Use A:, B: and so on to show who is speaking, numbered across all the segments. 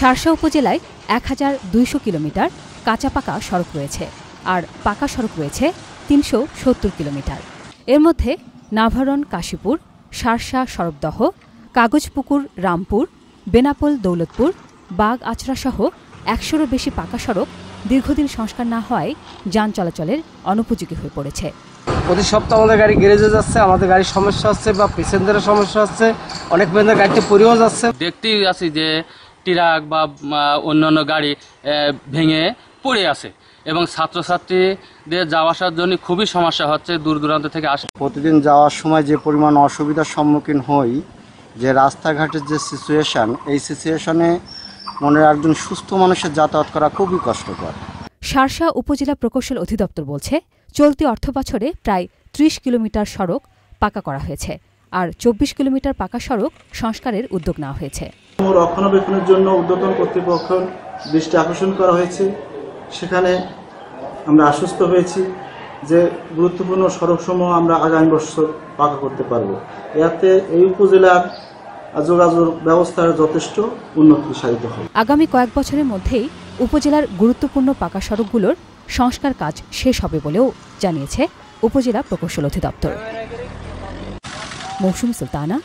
A: শার্শা উপজেলায় এক হাজার দুইশো কিলোমিটার কাঁচা পাকা সড়ক রয়েছে আর পাকা সড়ক রয়েছে তিনশো সত্তর কিলোমিটার এর মধ্যে নাভারণ কাশীপুর শার্শা সরবদহ কাগজপুকুর রামপুর বেনাপোল দৌলতপুর বাগ আচড়াসহ একশোরও বেশি পাকা সড়ক দীর্ঘদিন সংস্কার না হওয়ায় যান চলাচলের অনুপযোগী হয়ে পড়েছে
B: প্রতি সপ্তাহ আমাদের গাড়ি গ্যারেজে যাচ্ছে আমাদের গাড়ির সমস্যা হচ্ছে বা পেসেঞ্জারের সমস্যা হচ্ছে অনেক পেসেঞ্জার গাড়িতে পড়েও যাচ্ছে
C: দেখতেই আছি যে ট্রাক বা অন্যান্য গাড়ি ভেঙে পড়ে আছে এবং ছাত্রছাত্রীদের যাওয়া আসার জন্য খুবই সমস্যা হচ্ছে দূর দূরান্ত থেকে আসে
B: প্রতিদিন যাওয়ার সময় যে পরিমাণ অসুবিধার সম্মুখীন হই যে রাস্তাঘাটের যে সিচুয়েশান এই সিচুয়েশনে মনে একজন সুস্থ মানুষের যাতায়াত করা খুবই কষ্টকর
A: সারসা উপজেলা প্রকৌশল অধিদপ্তর বলছে চলতি অর্থ বছরে প্রায় ত্রিশ কিলোমিটার সড়ক পাকা করা হয়েছে আর চব্বিশ কিলোমিটার পাকা সড়ক সংস্কারের উদ্যোগ নেওয়া হয়েছে
D: রক্ষণাবেক্ষণের জন্য উদ্যতন কর্তৃপক্ষ দৃষ্টি আকর্ষণ করা হয়েছে সেখানে আমরা আশ্বস্ত হয়েছি যে গুরুত্বপূর্ণ সড়কসমূহ আমরা আগামী বছর পাকা করতে পারব এতে এই উপজেলার যোগাযোগ ব্যবস্থার যথেষ্ট উন্নতি সাধিত হবে
A: আগামী কয়েক বছরের মধ্যেই উপজেলার গুরুত্বপূর্ণ পাকা সড়কগুলোর সংস্কার কাজ শেষ হবে বলেও জানিয়েছে উপজেলা প্রকৌশল অধিদপ্তর মৌসুম সুলতানা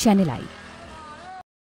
A: চ্যানেল আই